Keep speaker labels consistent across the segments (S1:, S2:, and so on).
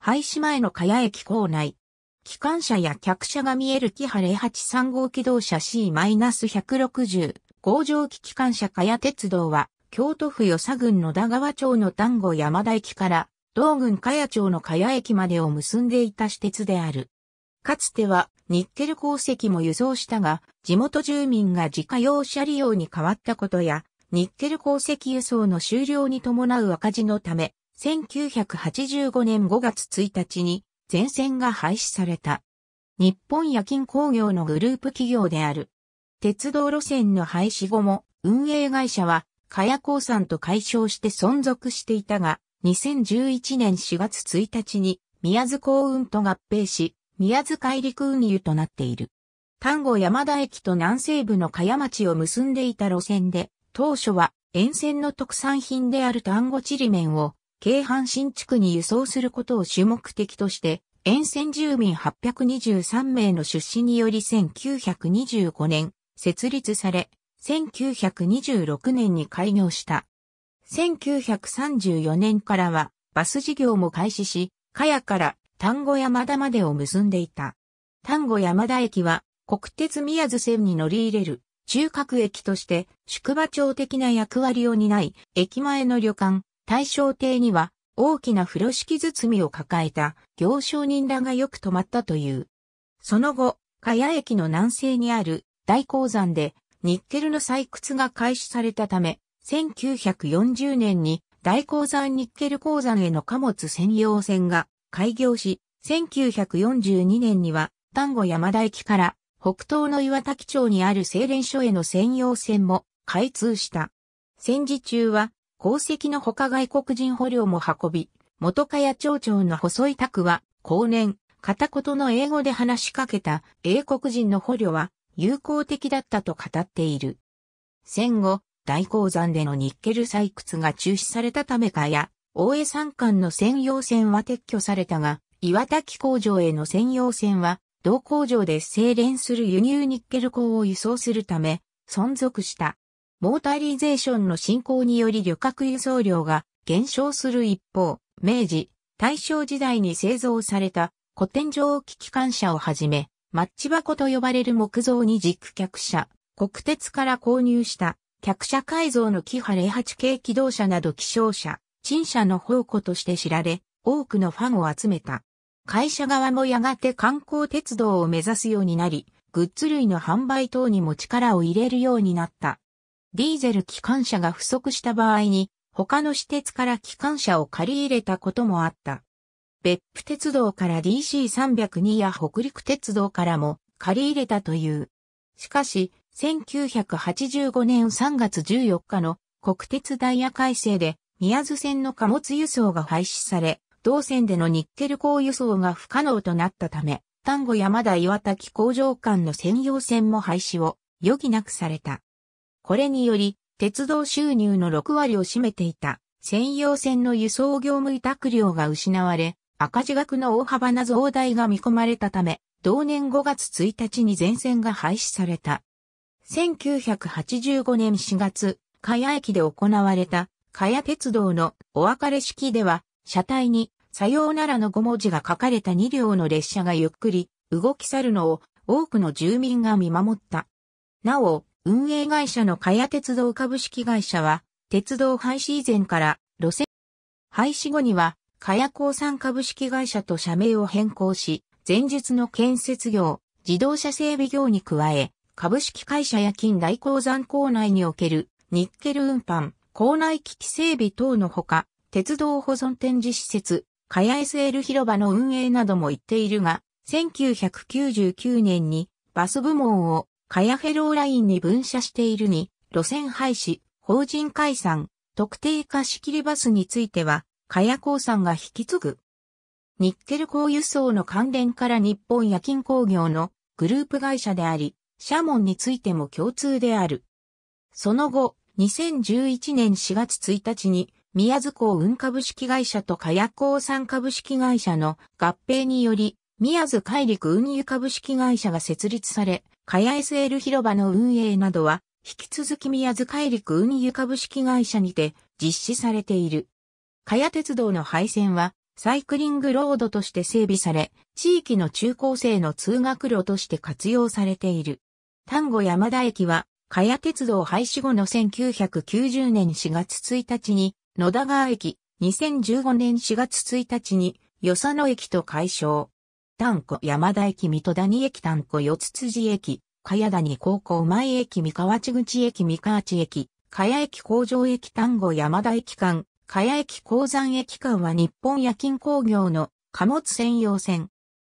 S1: 廃止前の茅駅構内。機関車や客車が見える木原83号機動車 C-160 工場機機関車茅鉄道は京都府与佐郡野田川町の丹後山田駅から道郡茅町の茅駅までを結んでいた私鉄である。かつてはニッケル鉱石も輸送したが、地元住民が自家用車利用に変わったことや、ニッケル鉱石輸送の終了に伴う赤字のため、1985年5月1日に全線が廃止された。日本夜勤工業のグループ企業である。鉄道路線の廃止後も運営会社は加谷興産と解消して存続していたが、2011年4月1日に宮津港運と合併し、宮津海陸運輸となっている。丹後山田駅と南西部の加谷町を結んでいた路線で、当初は沿線の特産品である丹後ちりめんを京阪新地区に輸送することを主目的として、沿線住民823名の出資により1925年設立され、1926年に開業した。1934年からはバス事業も開始し、かやから丹後山田までを結んでいた。丹後山田駅は国鉄宮津線に乗り入れる中核駅として宿場町的な役割を担い、駅前の旅館、大正帝には大きな風呂敷包みを抱えた行商人らがよく泊まったという。その後、茅谷駅の南西にある大鉱山でニッケルの採掘が開始されたため、1940年に大鉱山ニッケル鉱山への貨物専用船が開業し、1942年には丹後山田駅から北東の岩滝町にある精錬所への専用船も開通した。戦時中は功績の他外国人捕虜も運び、元カヤ町長の細井拓は、後年、片言の英語で話しかけた英国人の捕虜は友好的だったと語っている。戦後、大鉱山でのニッケル採掘が中止されたためかや、大江山間の専用線は撤去されたが、岩滝工場への専用線は、同工場で精錬する輸入ニッケル鉱を輸送するため、存続した。モータリゼーションの進行により旅客輸送量が減少する一方、明治、大正時代に製造された古典蒸気機関車をはじめ、マッチ箱と呼ばれる木造に軸客車、国鉄から購入した客車改造のキハ08系機動車など希少車、陳車の宝庫として知られ、多くのファンを集めた。会社側もやがて観光鉄道を目指すようになり、グッズ類の販売等にも力を入れるようになった。ディーゼル機関車が不足した場合に、他の私鉄から機関車を借り入れたこともあった。別府鉄道から DC302 や北陸鉄道からも借り入れたという。しかし、1985年3月14日の国鉄ダイヤ改正で宮津線の貨物輸送が廃止され、同線でのニッケル港輸送が不可能となったため、丹後山田岩滝工場間の専用線も廃止を余儀なくされた。これにより、鉄道収入の6割を占めていた専用線の輸送業務委託料が失われ、赤字額の大幅な増大が見込まれたため、同年5月1日に全線が廃止された。1985年4月、茅谷駅で行われた、茅谷鉄道のお別れ式では、車体に、さようならの5文字が書かれた2両の列車がゆっくり動き去るのを多くの住民が見守った。なお、運営会社のか鉄道株式会社は、鉄道廃止以前から路線廃止後には、かや鉱産株式会社と社名を変更し、前述の建設業、自動車整備業に加え、株式会社や近代鉱山構内におけるニッケル運搬、構内機器整備等のほか、鉄道保存展示施設、かや SL 広場の運営なども言っているが、1999年にバス部門をカヤフェローラインに分社しているに、路線廃止、法人解散、特定貸し切りバスについては、カヤ鉱山が引き継ぐ。ニッケル鉱輸送の関連から日本夜勤工業のグループ会社であり、社門についても共通である。その後、2011年4月1日に、宮津港運株式会社と火薬鉱産株式会社の合併により、宮津海陸運輸株式会社が設立され、か SL 広場の運営などは、引き続き宮津海陸運輸株式会社にて実施されている。か鉄道の廃線は、サイクリングロードとして整備され、地域の中高生の通学路として活用されている。丹後山田駅は、か鉄道廃止後の1990年4月1日に、野田川駅、2015年4月1日に、与謝野駅と解消。丹コ山田駅水戸谷駅丹コ四つ辻駅、茅谷高校前駅三河内口駅三河内駅、茅駅工場駅丹後山田駅間、茅駅鉱山駅間は日本夜勤工業の貨物専用線。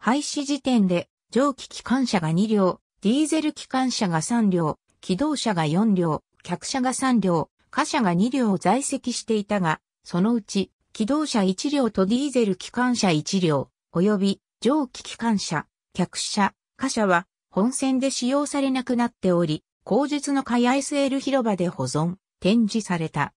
S1: 廃止時点で蒸気機関車が2両、ディーゼル機関車が3両、機動車が4両、客車が3両、貨車が2両在籍していたが、そのうち、機動車1両とディーゼル機関車1両、及び蒸気機関車、客車、貨車は本線で使用されなくなっており、後述の海 ISL 広場で保存、展示された。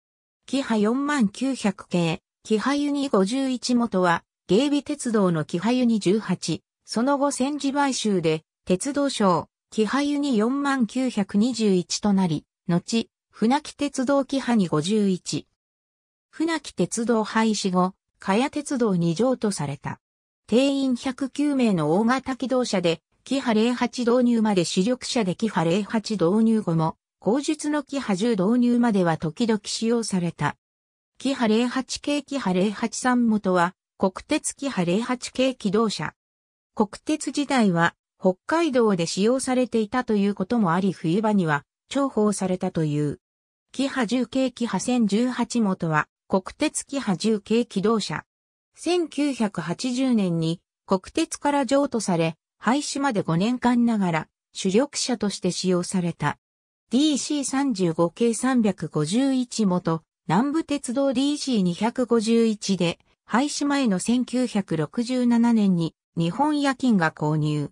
S1: キハ4900系、キハユニ51元は、芸備鉄道のキハユニ18、その後戦時買収で、鉄道省、キハユニ4921となり、後、船木鉄道キハニ51。船木鉄道廃止後、加谷鉄道に譲渡された。定員109名の大型機動車で、キハ08導入まで主力車でキハ08導入後も、後述のキハ10導入までは時々使用された。キハ08系キハ083元は、国鉄キハ08系機動車。国鉄時代は、北海道で使用されていたということもあり冬場には重宝されたという。キハ10系キハ1018元は国鉄キハ10系機動車。1980年に国鉄から譲渡され、廃止まで5年間ながら主力車として使用された。DC35 系351元、南部鉄道 DC251 で、廃止前の1967年に日本夜勤が購入。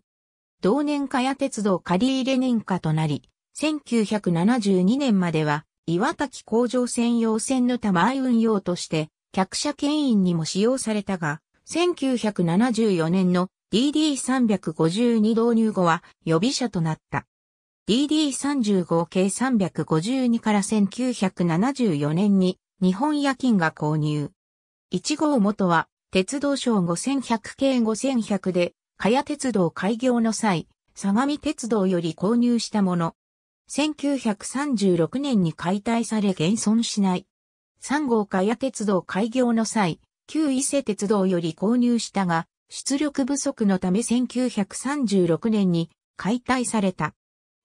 S1: 同年加や鉄道借入認可となり、1972年までは岩滝工場専用線の玉合運用として客車牽引にも使用されたが、1974年の DD352 導入後は予備車となった。DD35 系352から1974年に日本夜勤が購入。1号元は鉄道省5100系5100で、かや鉄道開業の際、相模鉄道より購入したもの。1936年に解体され現存しない。3号かや鉄道開業の際、旧伊勢鉄道より購入したが、出力不足のため1936年に解体された。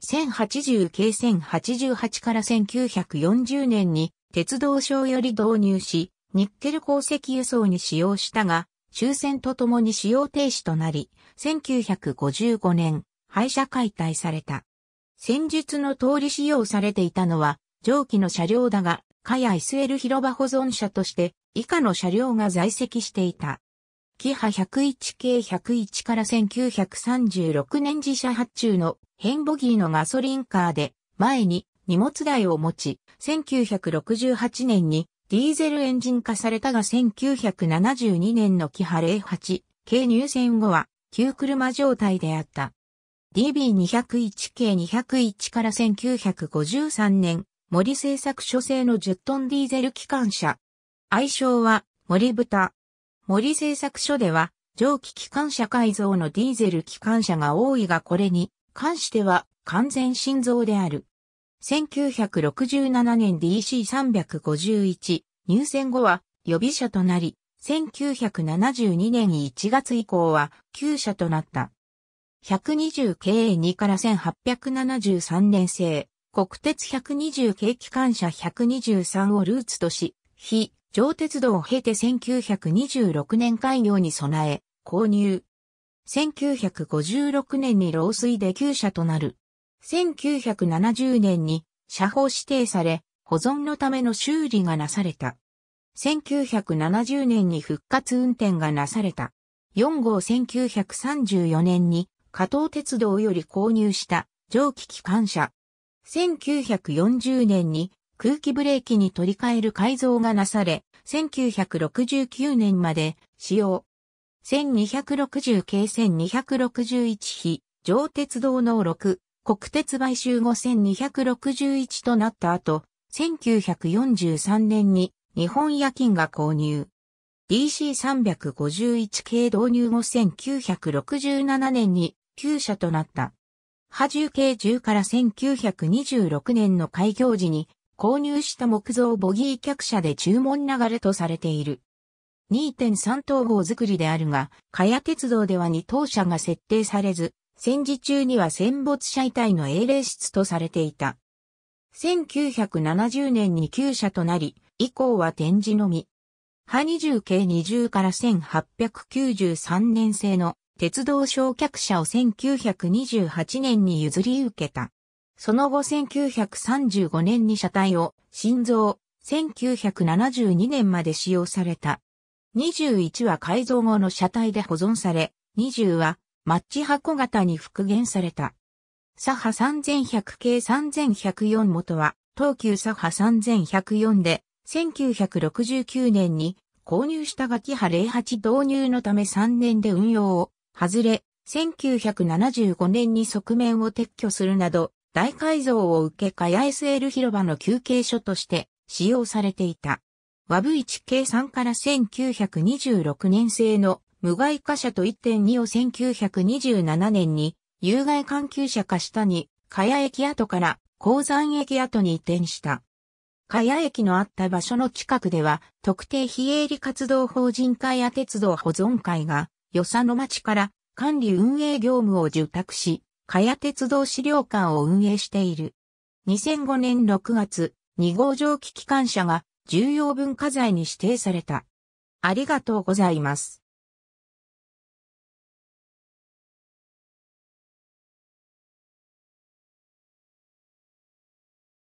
S1: 1080系1088から1940年に鉄道省より導入し、ニッケル鉱石輸送に使用したが、終戦とともに使用停止となり、1955年、廃車解体された。戦術の通り使用されていたのは、蒸気の車両だが、カヤ SL 広場保存車として以下の車両が在籍していた。キハ101系101から1936年自社発注のヘンボギーのガソリンカーで前に荷物台を持ち、1968年にディーゼルエンジン化されたが1972年のキハ08軽入選後は旧車状態であった。DB201 k 201から1953年森製作所製の10トンディーゼル機関車。愛称は森豚。森製作所では蒸気機関車改造のディーゼル機関車が多いがこれに関しては完全心臓である。1967年 DC351 入選後は予備車となり、1972年1月以降は旧車となった。120KA2 から1873年製、国鉄120軽機関車123をルーツとし、非上鉄道を経て1926年開業に備え、購入。1956年に老衰で旧車となる。1970年に車法指定され、保存のための修理がなされた。1970年に復活運転がなされた。4号1934年に、加藤鉄道より購入した蒸気機関車1940年に空気ブレーキに取り替える改造がなされ、1969年まで使用。1260系1261比、上鉄道の6、国鉄買収後1261となった後、1943年に日本夜勤が購入。DC351 系導入後1967年に旧車となった。波重計10から1926年の開業時に購入した木造ボギー客車で注文流れとされている。2.3等号作りであるが、かや鉄道では2等車が設定されず、戦時中には戦没者遺体の英霊室とされていた。1970年に旧車となり、以降は展示のみ。波20系20から1893年製の鉄道焼却車を1928年に譲り受けた。その後1935年に車体を心臓、1972年まで使用された。21は改造後の車体で保存され、20はマッチ箱型に復元された。左ハ3100系3104元は、東急左ハ3104で、1969年に購入したガキハ08導入のため3年で運用を外れ、1975年に側面を撤去するなど、大改造を受けかや SL 広場の休憩所として使用されていた。和部一計算から1926年製の無害化車と1.2を1927年に有害環境車化したに、かや駅跡から鉱山駅跡に移転した。かや駅のあった場所の近くでは、特定非営利活動法人会や鉄道保存会が与謝野町から管理運営業務を受託し、かや鉄道資料館を運営している。2005年6月、2号蒸気機関車が重要文化財に指定された。ありがとうございます。